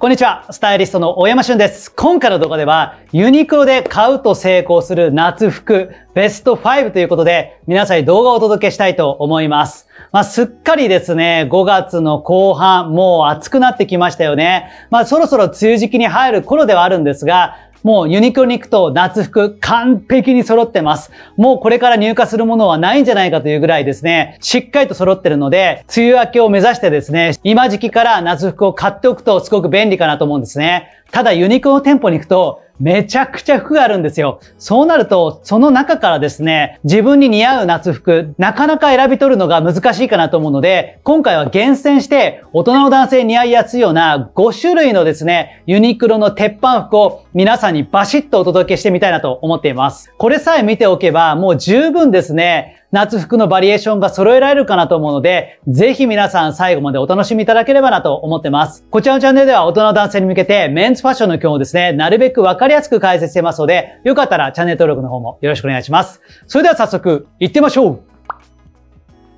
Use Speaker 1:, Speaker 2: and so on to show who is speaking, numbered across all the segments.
Speaker 1: こんにちは、スタイリストの大山俊です。今回の動画では、ユニクロで買うと成功する夏服ベスト5ということで、皆さんに動画をお届けしたいと思います。まあ、すっかりですね、5月の後半、もう暑くなってきましたよね。まあ、そろそろ梅雨時期に入る頃ではあるんですが、もうユニクロに行くと夏服完璧に揃ってます。もうこれから入荷するものはないんじゃないかというぐらいですね、しっかりと揃ってるので、梅雨明けを目指してですね、今時期から夏服を買っておくとすごく便利かなと思うんですね。ただユニクロの店舗に行くと、めちゃくちゃ服があるんですよ。そうなると、その中からですね、自分に似合う夏服、なかなか選び取るのが難しいかなと思うので、今回は厳選して、大人の男性に似合いやすいような5種類のですね、ユニクロの鉄板服を皆さんにバシッとお届けしてみたいなと思っています。これさえ見ておけば、もう十分ですね、夏服のバリエーションが揃えられるかなと思うので、ぜひ皆さん最後までお楽しみいただければなと思ってます。こちらのチャンネルでは大人の男性に向けてメンズファッションの基本をですね、なるべくわかりやすく解説してますので、よかったらチャンネル登録の方もよろしくお願いします。それでは早速、行ってみましょう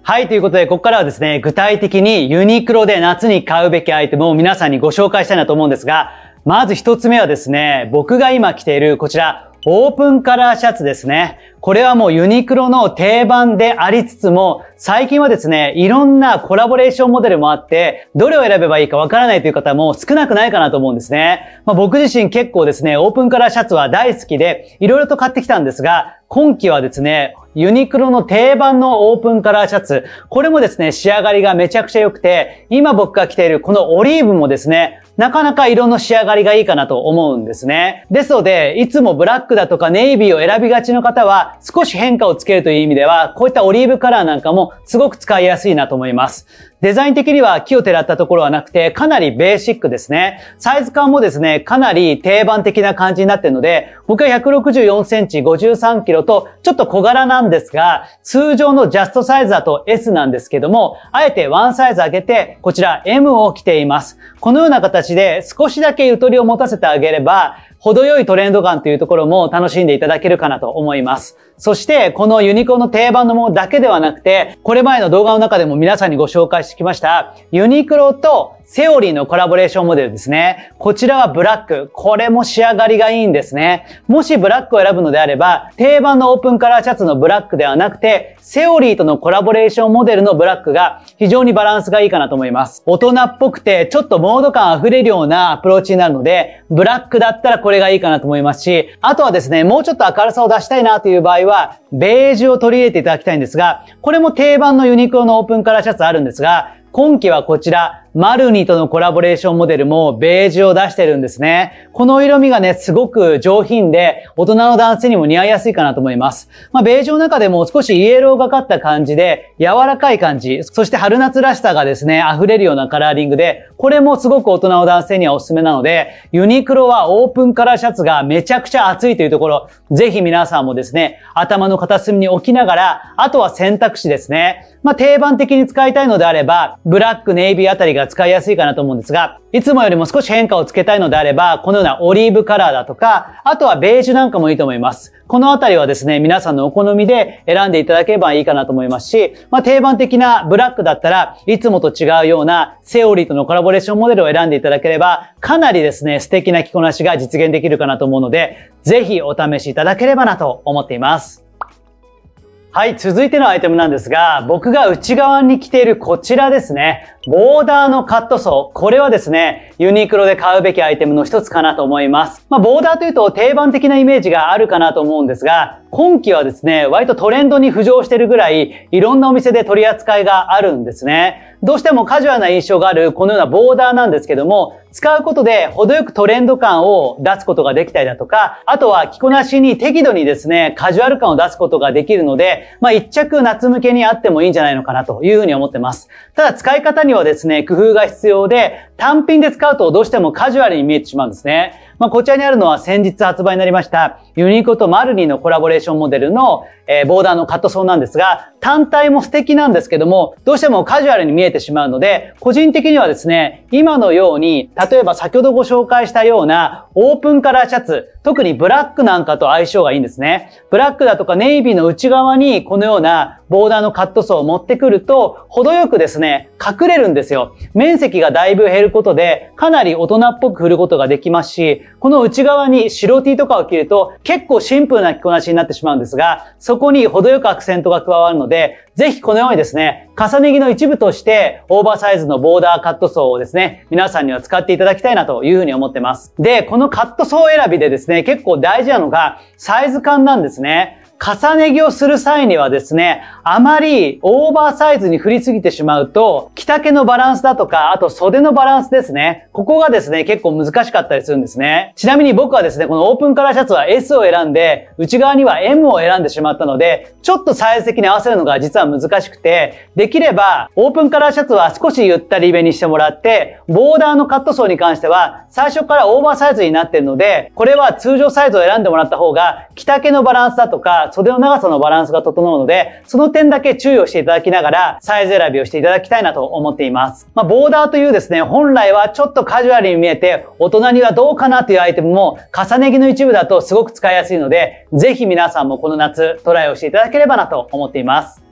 Speaker 1: はい、ということで、ここからはですね、具体的にユニクロで夏に買うべきアイテムを皆さんにご紹介したいなと思うんですが、まず一つ目はですね、僕が今着ているこちら、オープンカラーシャツですね。これはもうユニクロの定番でありつつも、最近はですね、いろんなコラボレーションモデルもあって、どれを選べばいいかわからないという方も少なくないかなと思うんですね。まあ、僕自身結構ですね、オープンカラーシャツは大好きで、いろいろと買ってきたんですが、今季はですね、ユニクロの定番のオープンカラーシャツ。これもですね、仕上がりがめちゃくちゃ良くて、今僕が着ているこのオリーブもですね、なかなか色の仕上がりがいいかなと思うんですね。ですので、いつもブラックだとかネイビーを選びがちの方は、少し変化をつけるという意味では、こういったオリーブカラーなんかもすごく使いやすいなと思います。デザイン的には木を照らったところはなくて、かなりベーシックですね。サイズ感もですね、かなり定番的な感じになっているので、僕は164センチ53キロと、ちょっと小柄なんですが、通常のジャストサイズだと S なんですけども、あえてワンサイズ上げて、こちら M を着ています。このような形で少しだけゆとりを持たせてあげれば、程よいトレンド感というところも楽しんでいただけるかなと思います。そして、このユニコーンの定番のものだけではなくて、これ前の動画の中でも皆さんにご紹介してきました、ユニクロとセオリーのコラボレーションモデルですね。こちらはブラック。これも仕上がりがいいんですね。もしブラックを選ぶのであれば、定番のオープンカラーシャツのブラックではなくて、セオリーとのコラボレーションモデルのブラックが非常にバランスがいいかなと思います。大人っぽくて、ちょっとモード感溢れるようなアプローチになるので、ブラックだったらこれがいいかなと思いますし、あとはですね、もうちょっと明るさを出したいなという場合は、はベージュを取り入れていただきたいんですが、これも定番のユニクロのオープンカラーシャツあるんですが、今季はこちら、マルニとのコラボレーションモデルもベージュを出してるんですね。この色味がね、すごく上品で、大人の男性にも似合いやすいかなと思います。まあ、ベージュの中でも少しイエローがかった感じで、柔らかい感じ、そして春夏らしさがですね、溢れるようなカラーリングで、これもすごく大人の男性にはおすすめなので、ユニクロはオープンカラーシャツがめちゃくちゃ暑いというところ、ぜひ皆さんもですね、頭の片隅に置きながら、あとは選択肢ですね。まあ、定番的に使いたいのであれば、ブラック、ネイビーあたりが使いやすいかなと思うんですが、いつもよりも少し変化をつけたいのであれば、このようなオリーブカラーだとか、あとはベージュなんかもいいと思います。このあたりはですね、皆さんのお好みで選んでいただければいいかなと思いますし、まあ、定番的なブラックだったらいつもと違うようなセオリーとのコラボレーションモデルを選んでいただければ、かなりですね、素敵な着こなしが実現できるかなと思うので、ぜひお試しいただければなと思っています。はい、続いてのアイテムなんですが、僕が内側に着ているこちらですね。ボーダーのカットソー。これはですね、ユニクロで買うべきアイテムの一つかなと思います。まあ、ボーダーというと定番的なイメージがあるかなと思うんですが、今季はですね、割とトレンドに浮上してるぐらい、いろんなお店で取り扱いがあるんですね。どうしてもカジュアルな印象があるこのようなボーダーなんですけども、使うことで程よくトレンド感を出すことができたりだとか、あとは着こなしに適度にですね、カジュアル感を出すことができるので、まあ一着夏向けにあってもいいんじゃないのかなというふうに思ってます。ただ使い方にはですね、工夫が必要で、単品で使うとどうしてもカジュアルに見えてしまうんですね。まあ、こちらにあるのは先日発売になりました、ユニコとマルニーのコラボレーションモデルの、えー、ボーダーのカットソーなんですが、単体も素敵なんですけども、どうしてもカジュアルに見えてしまうので、個人的にはですね、今のように、例えば先ほどご紹介したようなオープンカラーシャツ、特にブラックなんかと相性がいいんですね。ブラックだとかネイビーの内側にこのようなボーダーのカットソーを持ってくると、程よくですね、隠れるんですよ。面積がだいぶ減ることで、かなり大人っぽく振ることができますし、この内側に白 T とかを着ると、結構シンプルな着こなしになってしまうんですが、そこに程よくアクセントが加わるので、ぜひこのようにですね、重ね着の一部として、オーバーサイズのボーダーカットソーをですね、皆さんには使っていただきたいなというふうに思ってます。で、このカットソー選びでですね、結構大事なのが、サイズ感なんですね。重ね着をする際にはですね、あまりオーバーサイズに振りすぎてしまうと、着丈のバランスだとか、あと袖のバランスですね。ここがですね、結構難しかったりするんですね。ちなみに僕はですね、このオープンカラーシャツは S を選んで、内側には M を選んでしまったので、ちょっとサイズ的に合わせるのが実は難しくて、できれば、オープンカラーシャツは少しゆったりめにしてもらって、ボーダーのカット層に関しては、最初からオーバーサイズになってるので、これは通常サイズを選んでもらった方が、着丈のバランスだとか、袖の長さのバランスが整うので、その点だけ注意をしていただきながら、サイズ選びをしていただきたいなと思っています。まあ、ボーダーというですね、本来はちょっとカジュアルに見えて、大人にはどうかなというアイテムも、重ね着の一部だとすごく使いやすいので、ぜひ皆さんもこの夏、トライをしていただければなと思っています。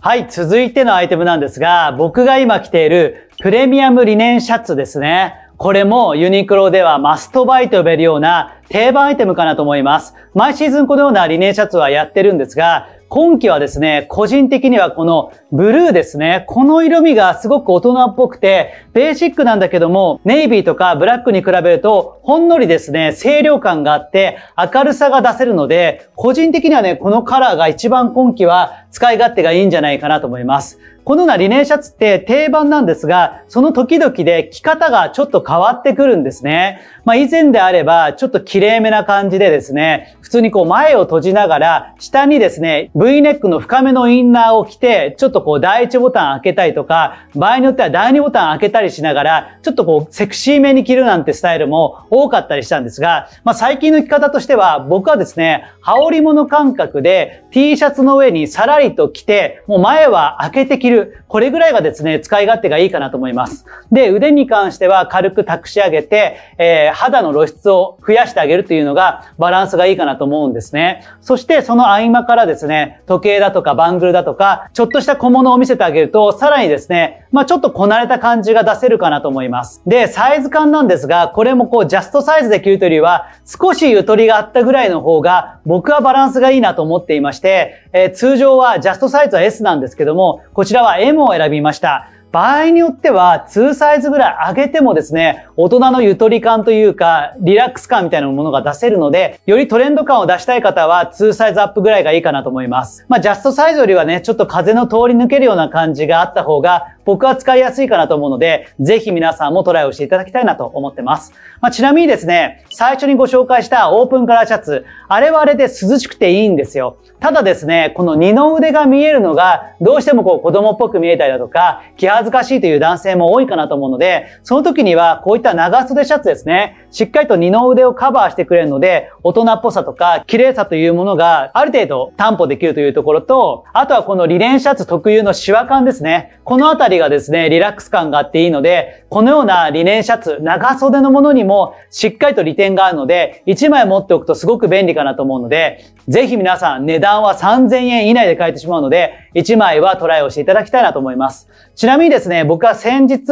Speaker 1: はい、続いてのアイテムなんですが、僕が今着ているプレミアムリネンシャツですね。これもユニクロではマストバイと呼べるような定番アイテムかなと思います。毎シーズンこのようなリネンシャツはやってるんですが、今季はですね、個人的にはこのブルーですね。この色味がすごく大人っぽくて、ベーシックなんだけども、ネイビーとかブラックに比べると、ほんのりですね、清涼感があって、明るさが出せるので、個人的にはね、このカラーが一番今季は使い勝手がいいんじゃないかなと思います。このようなリネンシャツって定番なんですが、その時々で着方がちょっと変わってくるんですね。まあ以前であれば、ちょっと綺麗めな感じでですね、普通にこう前を閉じながら、下にですね、V ネックの深めのインナーを着て、ちょっとこう第1ボタン開けたりとか、場合によっては第2ボタン開けたりしながら、ちょっとこうセクシーめに着るなんてスタイルも多かったりしたんですが、まあ最近の着方としては、僕はですね、羽織物感覚で T シャツの上にさらりと着て、もう前は開けて着る。これぐらいがですね、使い勝手がいいかなと思います。で、腕に関しては軽く託し上げて、えー、肌の露出を増やしてあげるというのがバランスがいいかなと思うんですね。そしてその合間からですね、時計だとかバングルだとか、ちょっとした小物を見せてあげると、さらにですね、まあちょっとこなれた感じが出せるかなと思います。で、サイズ感なんですが、これもこうジャストサイズで着るというよりは、少しゆとりがあったぐらいの方が、僕はバランスがいいなと思っていまして、えー、通常はジャストサイズは S なんですけども、こちらは M を選びました。場合によっては2サイズぐらい上げてもですね、大人のゆとり感というか、リラックス感みたいなものが出せるので、よりトレンド感を出したい方は2サイズアップぐらいがいいかなと思います。まあ、ジャストサイズよりはね、ちょっと風の通り抜けるような感じがあった方が、僕は使いやすいかなと思うので、ぜひ皆さんもトライをしていただきたいなと思ってます。まあ、ちなみにですね、最初にご紹介したオープンカラーシャツ、あれはあれで涼しくていいんですよ。ただですね、この二の腕が見えるのが、どうしてもこう子供っぽく見えたりだとか、気恥ずかしいという男性も多いかなと思うので、その時にはこういった長袖シャツですね、しっかりと二の腕をカバーしてくれるので、大人っぽさとか綺麗さというものがある程度担保できるというところと、あとはこのリレンシャツ特有のシワ感ですね。このあたりがですね、リラックス感があっていいので、このようなリネンシャツ、長袖のものにもしっかりと利点があるので、1枚持っておくとすごく便利かなと思うので、ぜひ皆さん値段は3000円以内で買えてしまうので、1枚はトライをしていただきたいなと思います。ちなみにですね、僕は先日、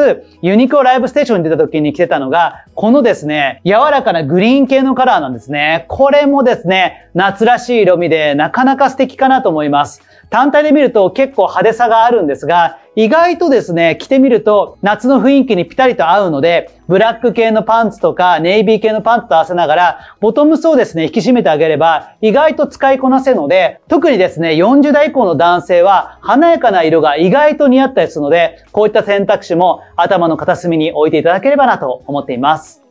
Speaker 1: ユニクロライブステーションに出た時に着てたのが、このですね、柔らかなグリーン系のカラーなんですね。これもですね、夏らしい色味で、なかなか素敵かなと思います。単体で見ると結構派手さがあるんですが、意外とですね、着てみると夏の雰囲気にぴたりと合うので、ブラック系のパンツとかネイビー系のパンツと合わせながら、ボトムスをですね、引き締めてあげれば、意外と使いこなせるので、特にですね、40代以降の男性は、華やかな色が意外と似合ったりするので、こういった選択肢も頭の片隅に置いていただければなと思っています。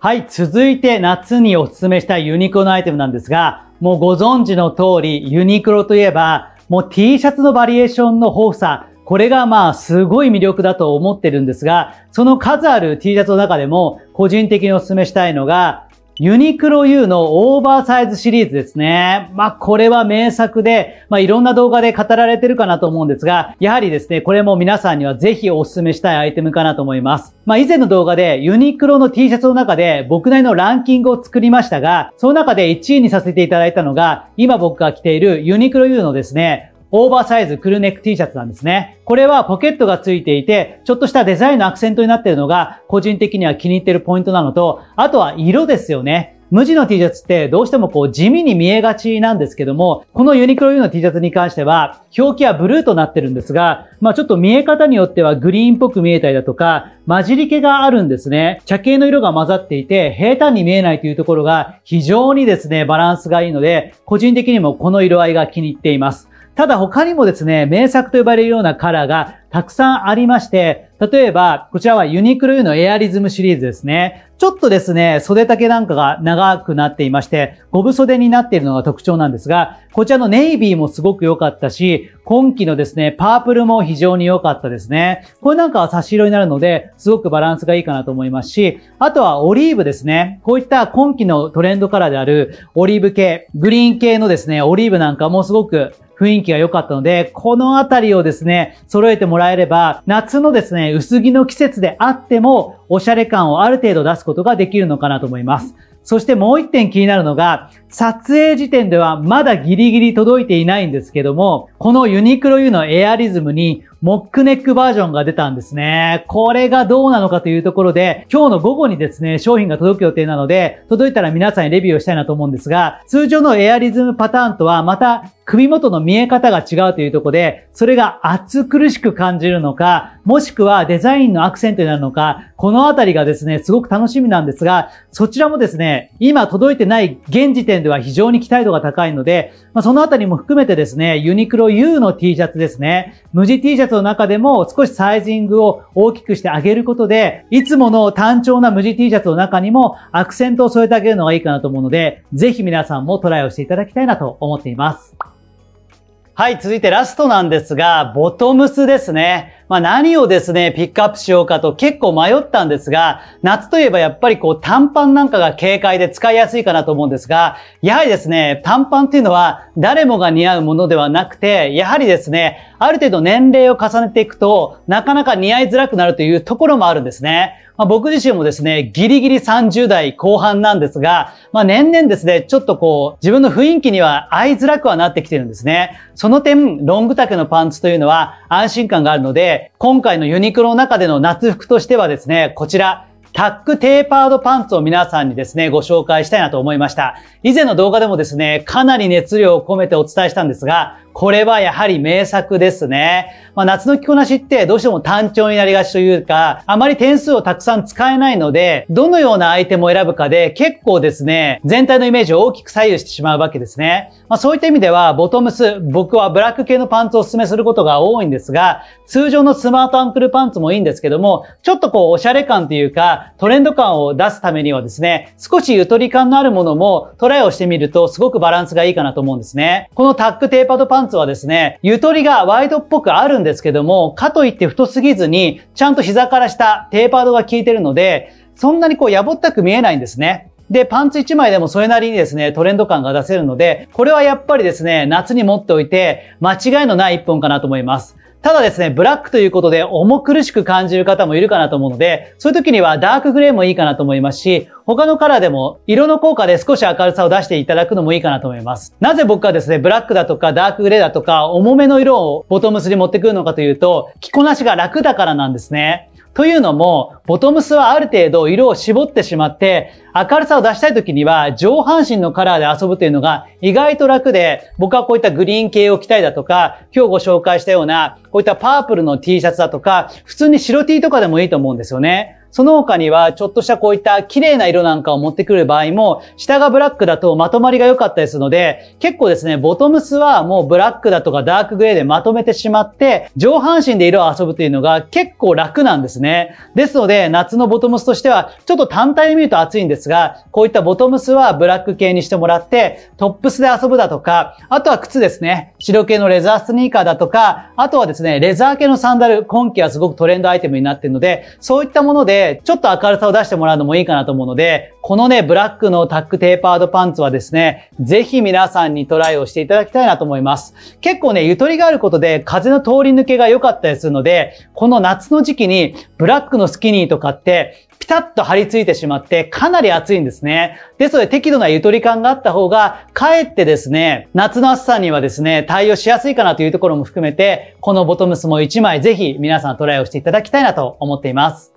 Speaker 1: はい、続いて夏におすすめしたいユニクロのアイテムなんですが、もうご存知の通り、ユニクロといえば、もう T シャツのバリエーションの豊富さ、これがまあすごい魅力だと思ってるんですが、その数ある T シャツの中でも個人的にお勧めしたいのが、ユニクロ U のオーバーサイズシリーズですね。まあ、これは名作で、まあ、いろんな動画で語られてるかなと思うんですが、やはりですね、これも皆さんにはぜひお勧めしたいアイテムかなと思います。まあ、以前の動画でユニクロの T シャツの中で僕なりのランキングを作りましたが、その中で1位にさせていただいたのが、今僕が着ているユニクロ U のですね、オーバーサイズクルーネック T シャツなんですね。これはポケットがついていて、ちょっとしたデザインのアクセントになっているのが、個人的には気に入っているポイントなのと、あとは色ですよね。無地の T シャツってどうしてもこう地味に見えがちなんですけども、このユニクロ U の T シャツに関しては、表記はブルーとなってるんですが、まあちょっと見え方によってはグリーンっぽく見えたりだとか、混じり気があるんですね。茶系の色が混ざっていて、平坦に見えないというところが非常にですね、バランスがいいので、個人的にもこの色合いが気に入っています。ただ他にもですね、名作と呼ばれるようなカラーがたくさんありまして、例えば、こちらはユニクロ U のエアリズムシリーズですね。ちょっとですね、袖丈なんかが長くなっていまして、五分袖になっているのが特徴なんですが、こちらのネイビーもすごく良かったし、今季のですね、パープルも非常に良かったですね。これなんかは差し色になるので、すごくバランスがいいかなと思いますし、あとはオリーブですね。こういった今季のトレンドカラーであるオリーブ系、グリーン系のですね、オリーブなんかもすごく雰囲気が良かったので、このあたりをですね、揃えてもらえれば、夏のですね、薄着の季節であっても、おしゃれ感をある程度出すことができるのかなと思います。そしてもう一点気になるのが、撮影時点ではまだギリギリ届いていないんですけども、このユニクロ U のエアリズムにモックネックバージョンが出たんですね。これがどうなのかというところで、今日の午後にですね、商品が届く予定なので、届いたら皆さんにレビューをしたいなと思うんですが、通常のエアリズムパターンとはまた首元の見え方が違うというところで、それが暑苦しく感じるのか、もしくはデザインのアクセントになるのか、このあたりがですね、すごく楽しみなんですが、そちらもですね、今届いてない現時点では非常に期待度が高いので、まあ、そのあたりも含めてですね、ユニクロ U の T シャツですね、無地 T シャツの中でも少しサイジングを大きくしてあげることで、いつもの単調な無地 T シャツの中にもアクセントを添えてあげるのがいいかなと思うので、ぜひ皆さんもトライをしていただきたいなと思っています。はい、続いてラストなんですが、ボトムスですね。まあ何をですね、ピックアップしようかと結構迷ったんですが、夏といえばやっぱりこう短パンなんかが軽快で使いやすいかなと思うんですが、やはりですね、短パンっていうのは誰もが似合うものではなくて、やはりですね、ある程度年齢を重ねていくと、なかなか似合いづらくなるというところもあるんですね。まあ、僕自身もですね、ギリギリ30代後半なんですが、まあ、年々ですね、ちょっとこう、自分の雰囲気には合いづらくはなってきてるんですね。その点、ロング丈のパンツというのは安心感があるので、今回のユニクロの中での夏服としてはですね、こちら、タックテーパードパンツを皆さんにですね、ご紹介したいなと思いました。以前の動画でもですね、かなり熱量を込めてお伝えしたんですが、これはやはり名作ですね。まあ、夏の着こなしってどうしても単調になりがちというか、あまり点数をたくさん使えないので、どのようなアイテムを選ぶかで結構ですね、全体のイメージを大きく左右してしまうわけですね。まあ、そういった意味では、ボトムス、僕はブラック系のパンツをお勧めすることが多いんですが、通常のスマートアンクルパンツもいいんですけども、ちょっとこう、おしゃれ感というか、トレンド感を出すためにはですね、少しゆとり感のあるものもトライをしてみると、すごくバランスがいいかなと思うんですね。このタックテーパードパンツンツはですね、ゆとりがワイドっぽくあるんですけども、かといって太すぎずに、ちゃんと膝から下、テーパードが効いてるので、そんなにこう、やぼったく見えないんですね。で、パンツ1枚でもそれなりにですね、トレンド感が出せるので、これはやっぱりですね、夏に持っておいて、間違いのない1本かなと思います。ただですね、ブラックということで重苦しく感じる方もいるかなと思うので、そういう時にはダークグレーもいいかなと思いますし、他のカラーでも色の効果で少し明るさを出していただくのもいいかなと思います。なぜ僕はですね、ブラックだとかダークグレーだとか重めの色をボトムスに持ってくるのかというと、着こなしが楽だからなんですね。というのも、ボトムスはある程度色を絞ってしまって、明るさを出したい時には上半身のカラーで遊ぶというのが意外と楽で、僕はこういったグリーン系を着たいだとか、今日ご紹介したような、こういったパープルの T シャツだとか、普通に白 T とかでもいいと思うんですよね。その他には、ちょっとしたこういった綺麗な色なんかを持ってくる場合も、下がブラックだとまとまりが良かったりするので、結構ですね、ボトムスはもうブラックだとかダークグレーでまとめてしまって、上半身で色を遊ぶというのが結構楽なんですね。ですので、夏のボトムスとしては、ちょっと単体で見ると暑いんですが、こういったボトムスはブラック系にしてもらって、トップスで遊ぶだとか、あとは靴ですね、白系のレザースニーカーだとか、あとはですね、レザー系のサンダル、今季はすごくトレンドアイテムになっているので、そういったもので、で、ちょっと明るさを出してもらうのもいいかなと思うので、このね、ブラックのタックテーパードパンツはですね、ぜひ皆さんにトライをしていただきたいなと思います。結構ね、ゆとりがあることで風の通り抜けが良かったりするので、この夏の時期にブラックのスキニーとかって、ピタッと張り付いてしまってかなり暑いんですね。ですので適度なゆとり感があった方が、かえってですね、夏の暑さにはですね、対応しやすいかなというところも含めて、このボトムスも1枚ぜひ皆さんトライをしていただきたいなと思っています。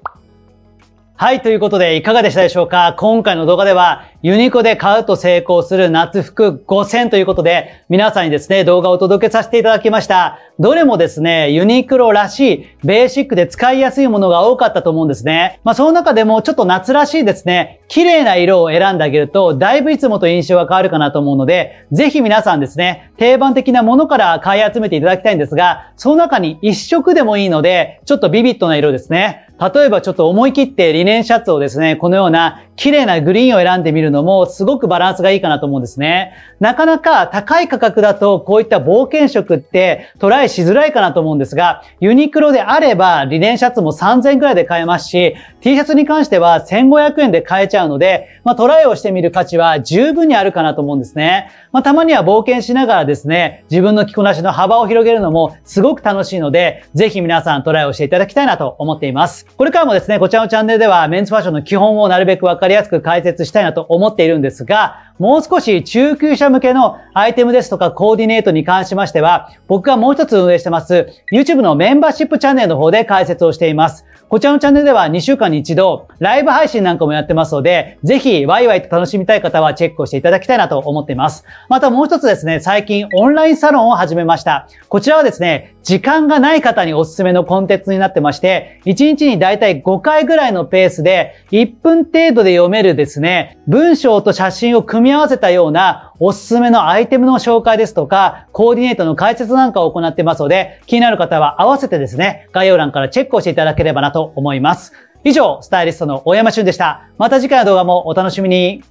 Speaker 1: はい、ということでいかがでしたでしょうか今回の動画ではユニコで買うと成功する夏服5000ということで皆さんにですね、動画をお届けさせていただきました。どれもですね、ユニクロらしいベーシックで使いやすいものが多かったと思うんですね。まあその中でもちょっと夏らしいですね、綺麗な色を選んであげるとだいぶいつもと印象が変わるかなと思うので、ぜひ皆さんですね、定番的なものから買い集めていただきたいんですが、その中に一色でもいいので、ちょっとビビットな色ですね。例えばちょっと思い切ってリネンシャツをですね、このような綺麗なグリーンを選んでみるのもすごくバランスがいいかなと思うんですね。なかなか高い価格だとこういった冒険色ってトライしづらいかなと思うんですが、ユニクロであればリネンシャツも3000円くらいで買えますし、T シャツに関しては1500円で買えちゃうので、まあ、トライをしてみる価値は十分にあるかなと思うんですね。まあ、たまには冒険しながらですね、自分の着こなしの幅を広げるのもすごく楽しいので、ぜひ皆さんトライをしていただきたいなと思っています。これからもですね、こちらのチャンネルではメンズファッションの基本をなるべくわかりやすく解説したいなと思っているんですが、もう少し中級者向けのアイテムですとかコーディネートに関しましては、僕がもう一つ運営してます YouTube のメンバーシップチャンネルの方で解説をしています。こちらのチャンネルでは2週間に一度、ライブ配信なんかもやってますので、ぜひ、ワイワイと楽しみたい方はチェックをしていただきたいなと思っています。またもう一つですね、最近オンラインサロンを始めました。こちらはですね、時間がない方におすすめのコンテンツになってまして、1日にだいたい5回ぐらいのペースで、1分程度で読めるですね、文章と写真を組み合わせたような、おすすめのアイテムの紹介ですとか、コーディネートの解説なんかを行ってますので、気になる方は合わせてですね、概要欄からチェックをしていただければなとと思います。以上、スタイリストの大山俊でした。また次回の動画もお楽しみに。